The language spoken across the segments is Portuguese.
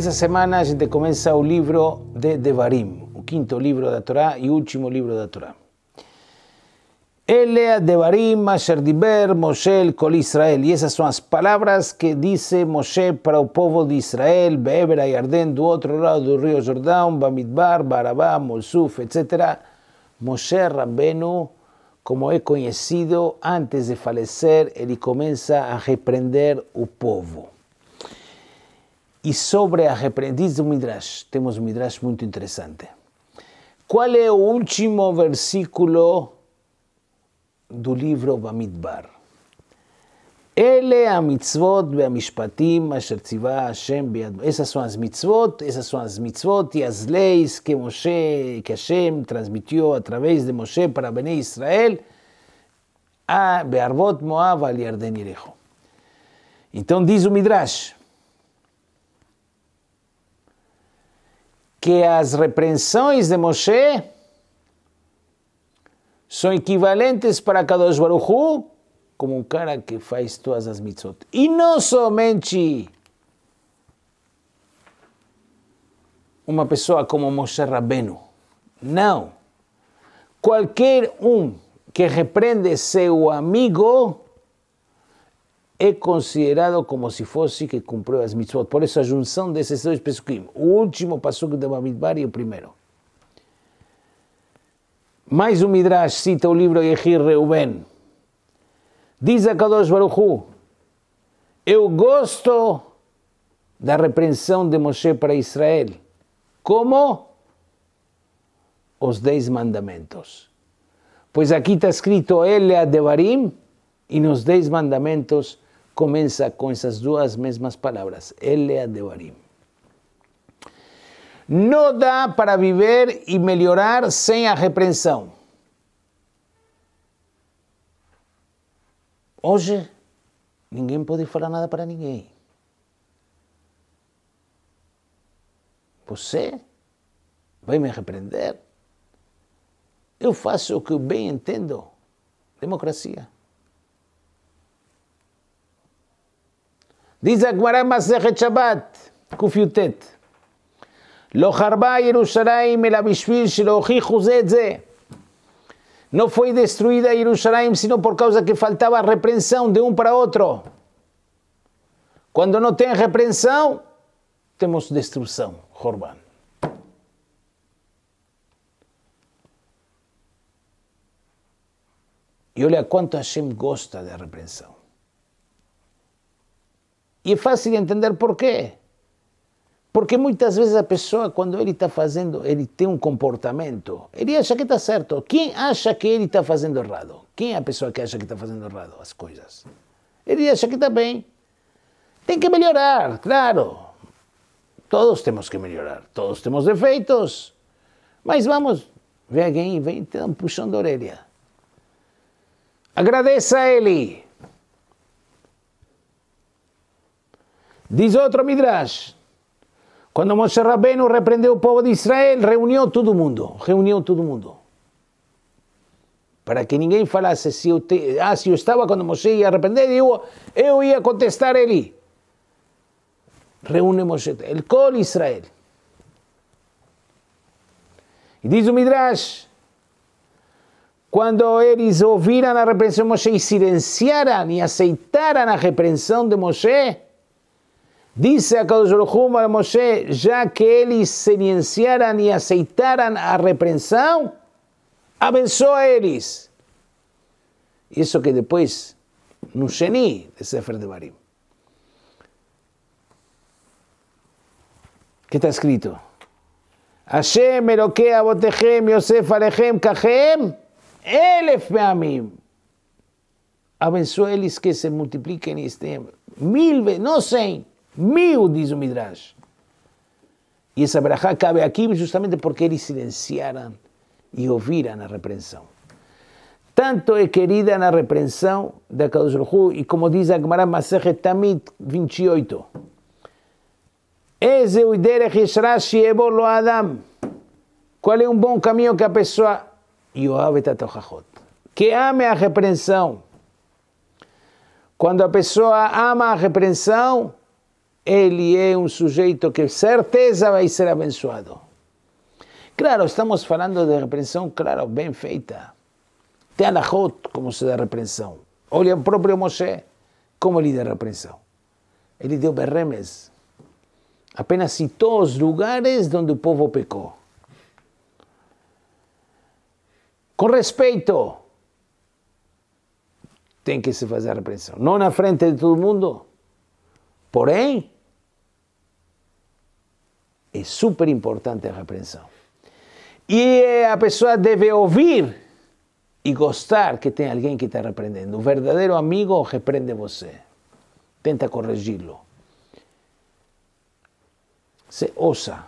Esa semana a gente comienza libro de Devarim, el quinto libro de la Torá y último libro de la Torá. Elea Devarim, Asher Diber, Moshe, Col Israel. Y esas son las palabras que dice Moshe para el pueblo de Israel, Bebera y Arden, del otro lado del río Jordán, Bamidbar, Barabá, Molsuf, etc. Moshe Rabbenu, como he conocido antes de fallecer, él comienza a reprender al pueblo. E sobre a repreendiz do Midrash, temos um Midrash muito interessante. Qual é o último versículo do livro Bamidbar? Ele é a mitzvot a asher a Hashem biad. Essas são as mitzvot, essas são as mitzvot e as leis que Moshe, que Hashem transmitiu através de Moshe para Bnei Israel a Bearvot Moab al Yarden Então diz o Midrash, que as repreensões de Moshe são equivalentes para Kadosh Baruchu como um cara que faz todas as mitzvot. E não somente uma pessoa como Moshe Rabenu. Não. Qualquer um que repreende seu amigo é considerado como se fosse que cumpriu as mitzvot. Por isso, a junção desses dois pesukim, o último pasuk de Bamidbar e o primeiro. Mais um Midrash cita o livro Yehir Reuben. Diz a Kadosh Baruch Hu, eu gosto da repreensão de Moshe para Israel, como os dez mandamentos. Pois aqui está escrito Ele a é Devarim, e nos dez mandamentos começa com essas duas mesmas palavras, Elea Devarim. Não dá para viver e melhorar sem a repreensão. Hoje, ninguém pode falar nada para ninguém. Você vai me repreender? Eu faço o que eu bem entendo. Democracia. Diz a Gemara Maseret Shabbat, Kufiutet. Lo Yerushalayim el Abishvil shilohichu Não foi destruída Jerusalém, senão por causa que faltava repreensão de um para outro. Quando não tem repreensão, temos destruição, Horban. E olha quanto Hashem gosta da repreensão. E é fácil de entender porquê. Porque muitas vezes a pessoa, quando ele está fazendo, ele tem um comportamento, ele acha que está certo. Quem acha que ele está fazendo errado? Quem é a pessoa que acha que está fazendo errado as coisas? Ele acha que está bem. Tem que melhorar, claro. Todos temos que melhorar, todos temos defeitos. Mas vamos, vem alguém e vem te então, dá um puxão da orelha. Agradeça a ele. Dice otro Midrash. cuando Moshe Rabbeinu reprendió al pueblo de Israel, reunió todo el mundo, reunió todo el mundo. Para que ninguém falase. si, yo ah, si yo estaba cuando Moshe ia digo, yo iba a contestar él. Reúne Moshe, el Col Israel. Y dice Midrash, cuando ellos ouviram la reprensión de Moshe y silenciaran y aceitaram la reprensión de Moshe, Dice a Kadosh a Moshe, ya que eles se nienciaran y aceitaran a reprensión, abençoa a Y eso que después no de Sefer de Barim. ¿Qué está escrito? Hashem Eloquea Botejem Yosef Alejem Kajem Elef Meamim. Abençoa que se multipliquen y estén mil veces, no seis. mil diz o Midrash. E essa brachá cabe aqui justamente porque eles silenciaram e ouviram a repreensão. Tanto é querida na repreensão da Kadosh e como diz a Gemara Maseret Tamid 28. Eze uiderech yeshrashi adam. Qual é um bom caminho que a pessoa... Que ame a repreensão. Quando a pessoa ama a repreensão, ele é um sujeito que certeza vai ser abençoado. Claro, estamos falando de repreensão, claro, bem feita. Tem alahot como se dá repreensão. Olha o próprio Moshe, como ele deu repreensão. Ele deu berremes. Apenas citou os lugares onde o povo pecou. Com respeito, tem que se fazer a repreensão. Não na frente de todo mundo, porém, é super importante a repreensão. E é a pessoa deve ouvir e gostar que tem alguém que está repreendendo. O verdadeiro amigo repreende você. Tenta corrigi-lo. Se ousa.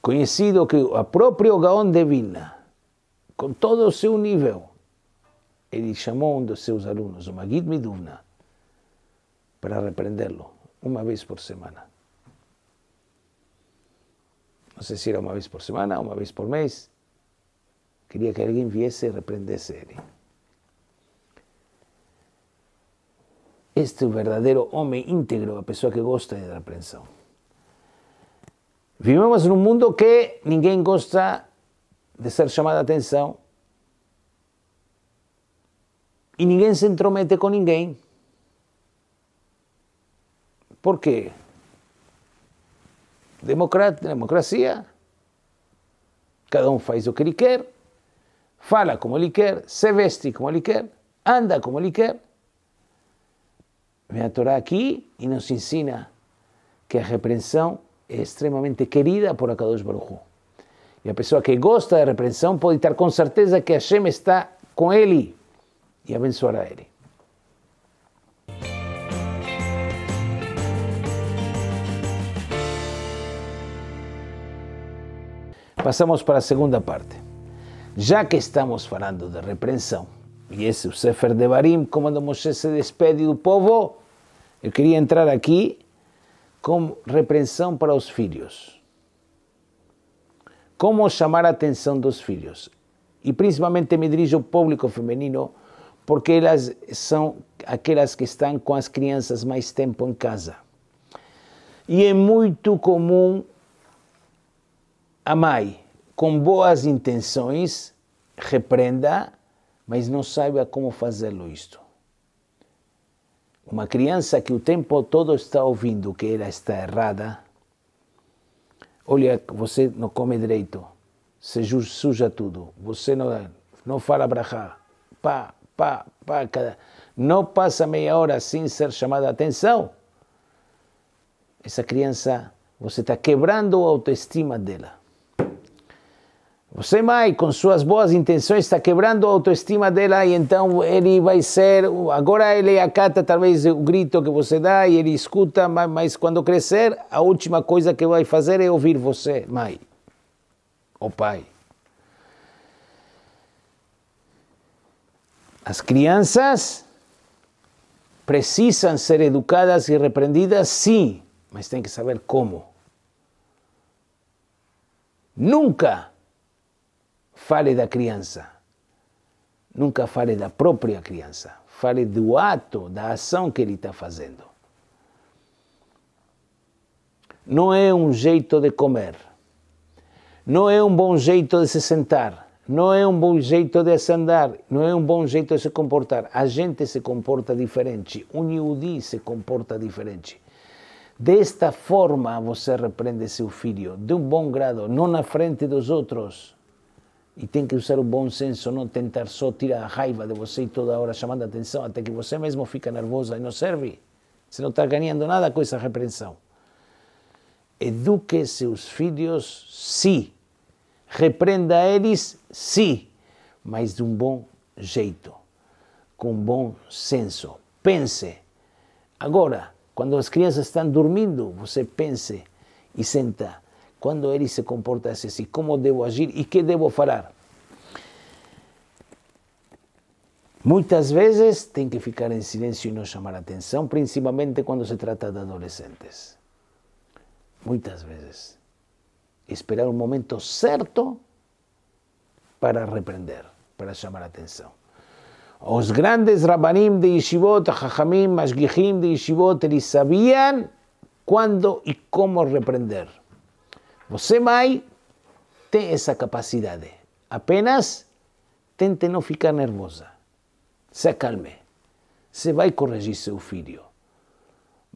Conhecido que o próprio Gaon de Vilna, com todo o seu nível, ele chamou um dos seus alunos, o Magid Miduvna, para repreendê-lo uma vez por semana. Não sei se era uma vez por semana, uma vez por mês. Queria que alguém viesse e repreendesse ele. Este é o verdadeiro homem íntegro, a pessoa que gosta da repreensão. Vivemos num mundo que ninguém gosta de ser chamado a atenção. E ninguém se intromete com ninguém. Por quê? Democracia, democracia, cada um faz o que ele quer, fala como ele quer, se veste como ele quer, anda como ele quer. Vem a Torá aqui e nos ensina que a repreensão é extremamente querida por Akadosh Baruch E a pessoa que gosta da repreensão pode estar com certeza que Hashem está com ele e abençoará ele. Passamos para a segunda parte. Já que estamos falando de repreensão, e esse é o Sefer de Barim, quando Moshe se despede do povo, eu queria entrar aqui com repreensão para os filhos. Como chamar a atenção dos filhos? E principalmente me dirijo ao público feminino, porque elas são aquelas que estão com as crianças mais tempo em casa. E é muito comum a mãe, com boas intenções, repreenda, mas não saiba como fazê-lo isto. Uma criança que o tempo todo está ouvindo que ela está errada, olha, você não come direito, se suja tudo, você não, não fala brajá, pá, pá, pá, cada... não passa meia hora sem ser chamada a atenção. Essa criança, você está quebrando a autoestima dela. Você, mãe, com suas boas intenções, está quebrando a autoestima dela e então ele vai ser. Agora ele acata talvez o grito que você dá e ele escuta, mas, quando crescer, a última coisa que vai fazer é ouvir você, mãe ou pai. As crianças precisam ser educadas e repreendidas, sim, mas tem que saber como. Nunca Fale da criança. Nunca fale da própria criança. Fale do ato, da ação que ele está fazendo. Não é um jeito de comer. Não é um bom jeito de se sentar. Não é um bom jeito de se andar. Não é um bom jeito de se comportar. A gente se comporta diferente. Um Niudi se comporta diferente. Desta forma você repreende seu filho, de um bom grado, não na frente dos outros e tem que usar o bom senso, não tentar só tirar a raiva de você e toda hora chamando a atenção, até que você mesmo fica nervosa e não serve. Você não está ganhando nada com essa repreensão. Eduque seus filhos, sim. Repreenda eles, sim, mas de um bom jeito, com bom senso. Pense. Agora, quando as crianças estão dormindo, você pense e senta Cuando él se comporta así? ¿Cómo debo agir ¿Y qué debo falar. Muchas veces, tienen que ficar silencio y y no llamar atención, principalmente cuando se trata de adolescentes. Muchas veces. Esperar un momento cierto para reprender, para llamar atención. Los grandes rabanim de Yeshivot, Jajamim, Mashgichim de Yeshivot, ellos sabían cuándo y cómo reprender. Você, mãe, tem essa capacidade. Apenas tente não ficar nervosa. Se acalme. Você vai corrigir seu filho.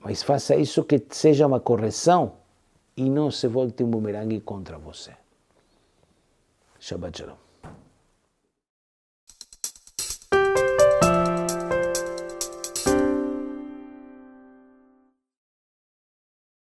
Mas faça isso que seja uma correção e não se volte um bumerangue contra você. Shabbat shalom.